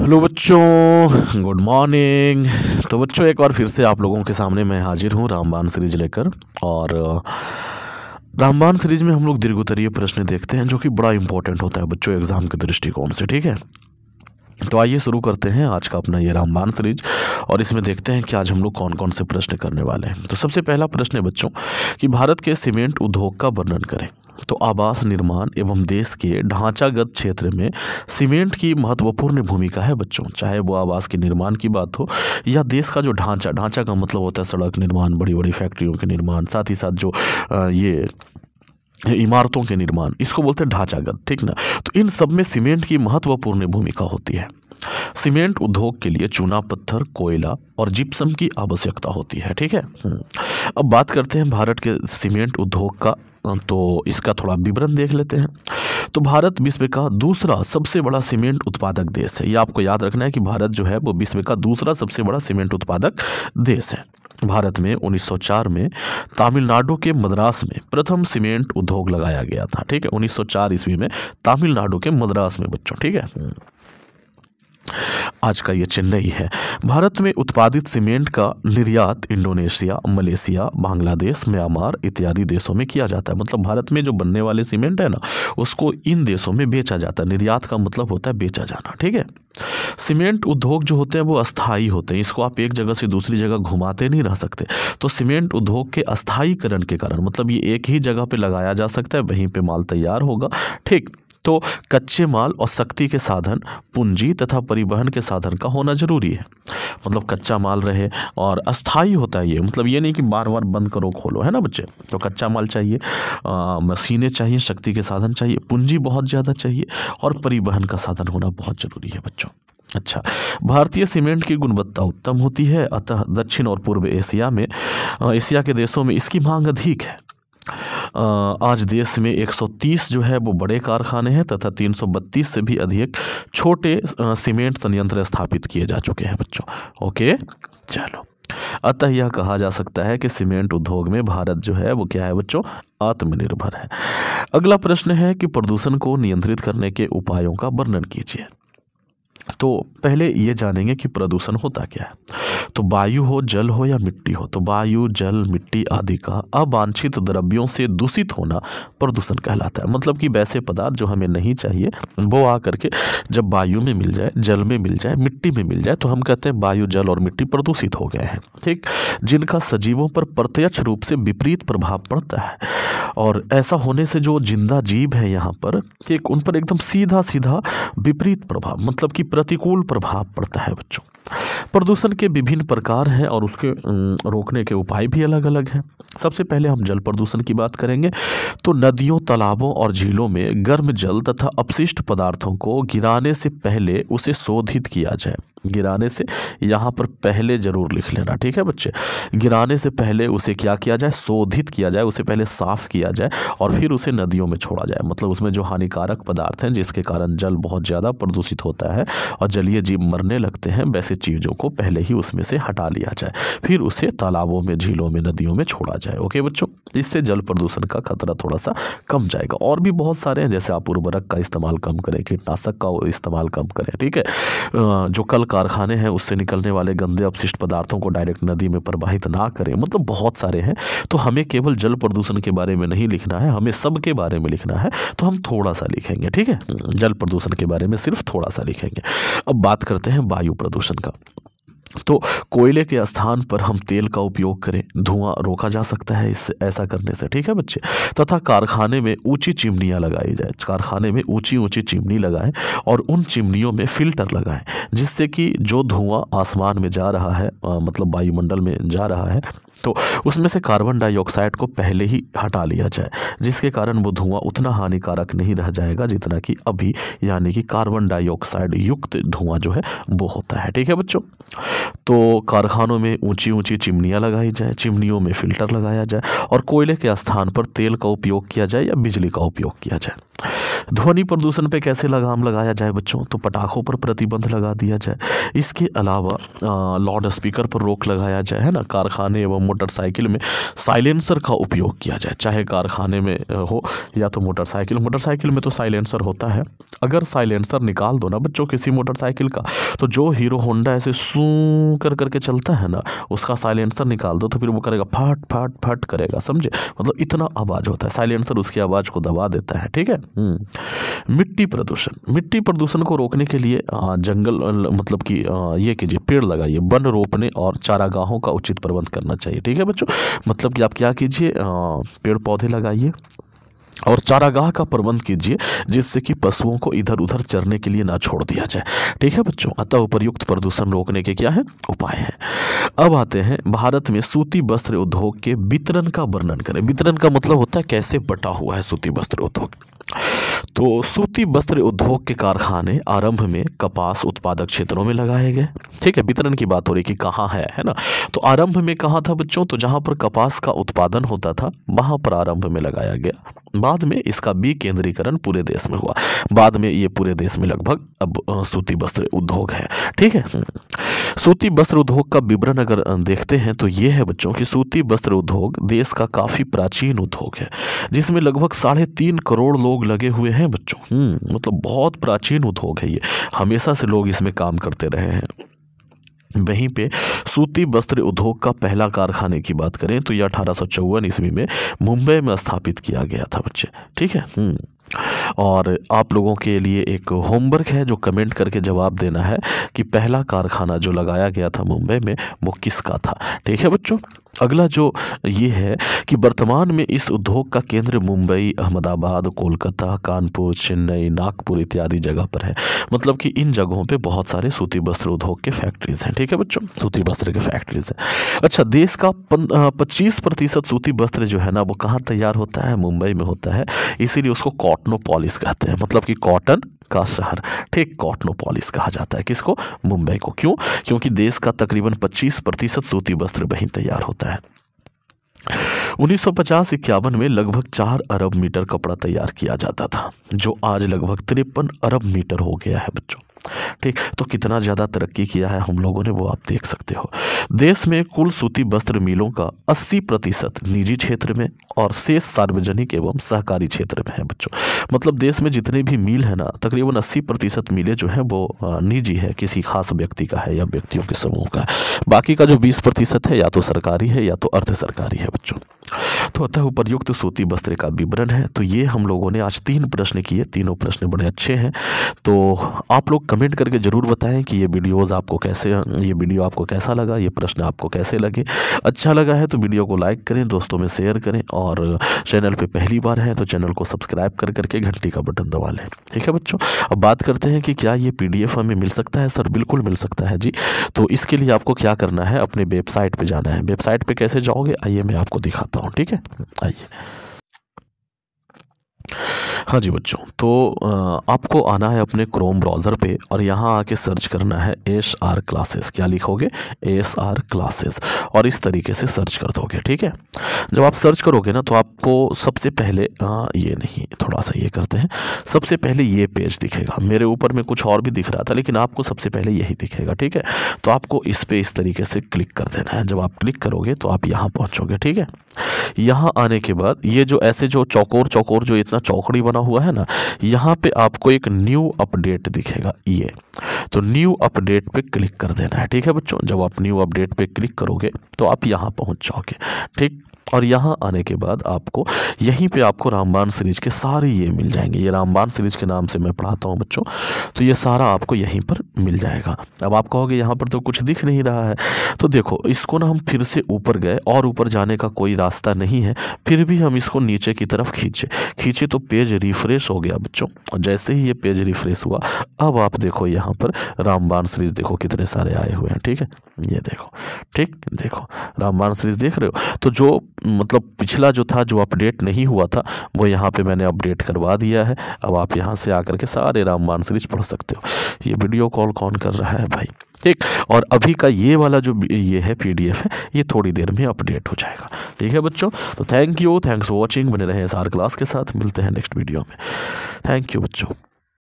Hello बच्चों good morning तो बच्चों एक बार फिर से आप लोगों के सामने मैं हाजिर हूँ रामबान सीरीज लेकर और रामबान सीरीज में हम लोग दीर्घोत्तरीय प्रश्न देखते हैं जो कि बड़ा इंपॉर्टेंट होता है बच्चों एग्ज़ाम के दृष्टिकोण से ठीक है तो आइए शुरू करते हैं आज का अपना ये रामबान सीरीज और इसमें देखते हैं कि आज हम लोग कौन कौन से प्रश्न करने वाले हैं तो सबसे पहला प्रश्न है बच्चों कि भारत के सीमेंट उद्योग का वर्णन करें तो आवास निर्माण एवं देश के ढांचागत क्षेत्र में सीमेंट की महत्वपूर्ण भूमिका है बच्चों चाहे वो आवास के निर्माण की बात हो या देश का जो ढांचा ढांचा का मतलब होता है सड़क निर्माण बड़ी बड़ी फैक्ट्रियों के निर्माण साथ ही साथ जो ये इमारतों के निर्माण इसको बोलते हैं ढांचागत ठीक ना तो इन सब में सीमेंट की महत्वपूर्ण भूमिका होती है सीमेंट उद्योग के लिए चूना पत्थर कोयला और जिप्सम की आवश्यकता होती है ठीक है हम्म। अब बात करते हैं भारत के सीमेंट उद्योग का तो इसका थोड़ा विवरण देख लेते हैं तो भारत विश्व का दूसरा सबसे बड़ा सीमेंट उत्पादक देश है ये आपको याद रखना है कि भारत जो है वो विश्व का दूसरा सबसे बड़ा सीमेंट उत्पादक देश है भारत में 1904 में तमिलनाडु के मद्रास में प्रथम सीमेंट उद्योग लगाया गया था ठीक है 1904 ईस्वी में तमिलनाडु के मद्रास में बच्चों ठीक है आज का ये चेन्नई है भारत में उत्पादित सीमेंट का निर्यात इंडोनेशिया मलेशिया बांग्लादेश म्यांमार इत्यादि देशों में किया जाता है मतलब भारत में जो बनने वाले सीमेंट है ना उसको इन देशों में बेचा जाता है निर्यात का मतलब होता है बेचा जाना ठीक है सीमेंट उद्योग जो होते हैं वो अस्थाई होते हैं इसको आप एक जगह से दूसरी जगह घुमाते नहीं रह सकते तो सीमेंट उद्योग के अस्थायीकरण के कारण मतलब ये एक ही जगह पर लगाया जा सकता है वहीं पर माल तैयार होगा ठीक तो कच्चे माल और शक्ति के साधन पूंजी तथा परिवहन के साधन का होना जरूरी है मतलब कच्चा माल रहे और अस्थाई होता है ये मतलब ये नहीं कि बार बार बंद करो खोलो है ना बच्चे तो कच्चा माल चाहिए मशीनें चाहिए शक्ति के साधन चाहिए पूंजी बहुत ज़्यादा चाहिए और परिवहन का साधन होना बहुत ज़रूरी है बच्चों अच्छा भारतीय सीमेंट की गुणवत्ता उत्तम होती है अतः दक्षिण और पूर्व एशिया में एशिया के देशों में इसकी मांग अधिक है आज देश में 130 जो है वो बड़े कारखाने हैं तथा 332 से भी अधिक छोटे सीमेंट संयंत्र स्थापित किए जा चुके हैं बच्चों ओके चलो अतः यह कहा जा सकता है कि सीमेंट उद्योग में भारत जो है वो क्या है बच्चों आत्मनिर्भर है अगला प्रश्न है कि प्रदूषण को नियंत्रित करने के उपायों का वर्णन कीजिए तो पहले ये जानेंगे कि प्रदूषण होता क्या है तो वायु हो जल हो या मिट्टी हो तो वायु जल मिट्टी आदि का अवांछित द्रव्यों से दूषित होना प्रदूषण कहलाता है मतलब कि वैसे पदार्थ जो हमें नहीं चाहिए वो आ करके जब वायु में मिल जाए जल में मिल जाए मिट्टी में मिल जाए तो हम कहते हैं वायु जल और मिट्टी प्रदूषित हो गए हैं ठीक जिनका सजीवों पर प्रत्यक्ष रूप से विपरीत प्रभाव पड़ता है और ऐसा होने से जो जिंदा जीव है यहाँ पर एक उन पर एकदम सीधा सीधा विपरीत प्रभाव मतलब कि प्रतिकूल प्रभाव पड़ता है बच्चों प्रदूषण के विभिन्न प्रकार हैं और उसके रोकने के उपाय भी अलग अलग हैं सबसे पहले हम जल प्रदूषण की बात करेंगे तो नदियों तालाबों और झीलों में गर्म जल तथा अपशिष्ट पदार्थों को गिराने से पहले उसे शोधित किया जाए गिराने से यहाँ पर पहले ज़रूर लिख लेना ठीक है बच्चे गिराने से पहले उसे क्या किया जाए शोधित किया जाए उसे पहले साफ़ किया जाए और फिर उसे नदियों में छोड़ा जाए मतलब उसमें जो हानिकारक पदार्थ हैं जिसके कारण जल बहुत ज़्यादा प्रदूषित होता है और जलीय जीव मरने लगते हैं वैसे चीज़ों को पहले ही उसमें से हटा लिया जाए फिर उसे तालाबों में झीलों में नदियों में छोड़ा जाए ओके बच्चों इससे जल प्रदूषण का खतरा थोड़ा सा कम जाएगा और भी बहुत सारे हैं जैसे आप उर्वरक का इस्तेमाल कम करें कीटनाशक का इस्तेमाल कम करें ठीक है जो कल कारखाने हैं उससे निकलने वाले गंदे अपशिष्ट पदार्थों को डायरेक्ट नदी में प्रवाहित ना करें मतलब बहुत सारे हैं तो हमें केवल जल प्रदूषण के बारे में नहीं लिखना है हमें सब के बारे में लिखना है तो हम थोड़ा सा लिखेंगे ठीक है जल प्रदूषण के बारे में सिर्फ थोड़ा सा लिखेंगे अब बात करते हैं वायु प्रदूषण का तो कोयले के स्थान पर हम तेल का उपयोग करें धुआं रोका जा सकता है इससे ऐसा करने से ठीक है बच्चे तथा कारखाने में ऊंची चिमनियाँ लगाई जाए कारखाने में ऊंची ऊंची चिमनी लगाएं और उन चिमनियों में फिल्टर लगाएं जिससे कि जो धुआं आसमान में जा रहा है आ, मतलब वायुमंडल में जा रहा है तो उसमें से कार्बन डाइऑक्साइड को पहले ही हटा लिया जाए जिसके कारण वो धुआं उतना हानिकारक नहीं रह जाएगा जितना कि अभी यानी कि कार्बन डाइऑक्साइड युक्त धुआं जो है वो होता है ठीक है बच्चों तो कारखानों में ऊंची ऊंची चिमनियाँ लगाई जाए चिमनियों में फिल्टर लगाया जाए और कोयले के स्थान पर तेल का उपयोग किया जाए या बिजली का उपयोग किया जाए ध्वनि प्रदूषण पे कैसे लगाम लगाया जाए बच्चों तो पटाखों पर प्रतिबंध लगा दिया जाए इसके अलावा लाउड स्पीकर पर रोक लगाया जाए है ना कारखाने एवं मोटरसाइकिल में साइलेंसर का उपयोग किया जाए चाहे कारखाने में हो या तो मोटरसाइकिल मोटरसाइकिल में तो साइलेंसर होता है अगर साइलेंसर निकाल दो ना बच्चों किसी मोटरसाइकिल का तो जो हीरो होंडा ऐसे सू कर करके चलता है ना उसका साइलेंसर निकाल दो तो फिर वो करेगा फट फट फट करेगा समझे मतलब इतना आवाज़ होता है साइलेंसर उसकी आवाज़ को दबा देता है ठीक है हम्म। मिट्टी प्रदूषण मिट्टी प्रदूषण को रोकने के लिए जंगल मतलब कि ये कीजिए पेड़ लगाइए वन रोपने और चारागाहों का उचित प्रबंध करना चाहिए ठीक है बच्चों मतलब कि आप क्या कीजिए पेड़ पौधे लगाइए और चारागाह का प्रबंध कीजिए जिससे कि पशुओं को इधर उधर चरने के लिए ना छोड़ दिया जाए ठीक है बच्चों अतः उपयुक्त प्रदूषण रोकने के क्या है उपाय हैं अब आते हैं भारत में सूती वस्त्र उद्योग के वितरण का वर्णन करें वितरण का मतलब होता है कैसे बटा हुआ है सूती वस्त्र उद्योग तो सूती वस्त्र उद्योग के कारखाने आरंभ में कपास उत्पादक क्षेत्रों में लगाए गए ठीक है वितरण की बात हो रही कि कहाँ है है ना तो आरंभ में कहाँ था बच्चों तो जहाँ पर कपास का उत्पादन होता था वहाँ पर आरंभ में लगाया गया बाद में इसका विकेंद्रीकरण पूरे देश में हुआ बाद में ये पूरे देश में लगभग अब सूती वस्त्र उद्योग है ठीक है सूती वस्त्र उद्योग का विवरण अगर देखते हैं तो ये है बच्चों कि सूती वस्त्र उद्योग देश का काफ़ी प्राचीन उद्योग है जिसमें लगभग साढ़े तीन करोड़ लोग लगे हुए हैं बच्चों हम्म, मतलब बहुत प्राचीन उद्योग है ये हमेशा से लोग इसमें काम करते रहे हैं वहीं पे सूती वस्त्र उद्योग का पहला कारखाने की बात करें तो यह अठारह सौ चौवन ईस्वी में मुंबई में स्थापित किया गया था बच्चे ठीक है हम्म। और आप लोगों के लिए एक होमवर्क है जो कमेंट करके जवाब देना है कि पहला कारखाना जो लगाया गया था मुंबई में वो किसका था ठीक है बच्चों अगला जो ये है कि वर्तमान में इस उद्योग का केंद्र मुंबई अहमदाबाद कोलकाता कानपुर चेन्नई नागपुर इत्यादि जगह पर है मतलब कि इन जगहों पे बहुत सारे सूती वस्त्र उद्योग के फैक्ट्रीज हैं ठीक है बच्चों सूती वस्त्र के फैक्ट्रीज हैं अच्छा देश का पच्चीस प्रतिशत सूती वस्त्र जो है ना वो कहाँ तैयार होता है मुंबई में होता है इसीलिए उसको कॉटनो पॉलिस कहते हैं मतलब कि कॉटन का शहर ठीक कॉटनोपोलिस कहा जाता है किसको मुंबई को क्यों क्योंकि देश का तकरीबन 25 प्रतिशत सूती वस्त्र वहीं तैयार होता है 1950 इक्यावन में लगभग चार अरब मीटर कपड़ा तैयार किया जाता था जो आज लगभग तिरपन अरब मीटर हो गया है बच्चों ठीक तो कितना ज़्यादा तरक्की किया है हम लोगों ने वो आप देख सकते हो देश में कुल सूती वस्त्र मिलों का 80 प्रतिशत निजी क्षेत्र में और शेष सार्वजनिक एवं सहकारी क्षेत्र में है बच्चों मतलब देश में जितने भी मिल हैं ना तकरीबन 80 प्रतिशत मिले जो हैं वो निजी है किसी खास व्यक्ति का है या व्यक्तियों के समूह का है बाकी का जो बीस प्रतिशत है या तो सरकारी है या तो अर्ध सरकारी है बच्चों तो अतः उपर्युक्त सूती वस्त्र का विवरण है तो ये हम लोगों ने आज तीन प्रश्न किए तीनों प्रश्न बड़े अच्छे हैं तो आप लोग कमेंट करके ज़रूर बताएं कि ये वीडियोस आपको कैसे ये वीडियो आपको कैसा लगा ये प्रश्न आपको कैसे लगे अच्छा लगा है तो वीडियो को लाइक करें दोस्तों में शेयर करें और चैनल पर पहली बार है तो चैनल को सब्सक्राइब कर करके घंटी का बटन दबा लें ठीक है बच्चों अब बात करते हैं कि क्या ये पी हमें मिल सकता है सर बिल्कुल मिल सकता है जी तो इसके लिए आपको क्या करना है अपने वेबसाइट पर जाना है वेबसाइट पर कैसे जाओगे आइए मैं आपको दिखाता हूँ ठीक है आइए हाँ जी बच्चों तो आपको आना है अपने क्रोम ब्राउज़र पे और यहाँ आके सर्च करना है एस आर क्लासेस क्या लिखोगे एस आर क्लासेस और इस तरीके से सर्च कर दोगे ठीक है जब आप सर्च करोगे ना तो आपको सबसे पहले आ, ये नहीं थोड़ा सा ये करते हैं सबसे पहले ये पेज दिखेगा मेरे ऊपर में कुछ और भी दिख रहा था लेकिन आपको सबसे पहले यही दिखेगा ठीक है तो आपको इस पर इस तरीके से क्लिक कर देना है जब आप क्लिक करोगे तो आप यहाँ पहुँचोगे ठीक है यहाँ आने के बाद ये जो ऐसे जो चौकोर चौकोर जो इतना चौकड़ी बना हुआ है ना यहाँ पे आपको एक न्यू अपडेट दिखेगा ये तो न्यू अपडेट पे क्लिक कर देना है ठीक है बच्चों जब आप न्यू अपडेट पे क्लिक करोगे तो आप यहाँ पहुँच जाओगे ठीक और यहाँ आने के बाद आपको यहीं पे आपको रामबान सीरीज के सारे ये मिल जाएंगे ये रामबान सीरीज के नाम से मैं पढ़ाता हूँ बच्चों तो ये सारा आपको यहीं पर मिल जाएगा अब आप कहोगे यहाँ पर तो कुछ दिख नहीं रहा है तो देखो इसको ना हम फिर से ऊपर गए और ऊपर जाने का कोई रास्ता नहीं है फिर भी हम इसको नीचे की तरफ खींचे खींचे तो पेज रिफ्रेश हो गया बच्चों और जैसे ही ये पेज रिफ्रेश हुआ अब आप देखो यहाँ पर रामबाण सीरीज देखो कितने सारे आए हुए हैं ठीक है ये देखो ठीक देखो रामबाण सीरीज देख रहे हो तो जो मतलब पिछला जो था जो अपडेट नहीं हुआ था वो यहाँ पर मैंने अपडेट करवा दिया है अब आप यहाँ से आकर के सारे रामबाण सीरीज पढ़ सकते हो ये वीडियो कॉल कौन कर रहा है भाई ठीक और अभी का ये वाला जो ये है पीडीएफ है ये थोड़ी देर में अपडेट हो जाएगा ठीक है बच्चों तो thank you thanks for watching बने रहे एस क्लास के साथ मिलते हैं नेक्स्ट वीडियो में थैंक यू बच्चों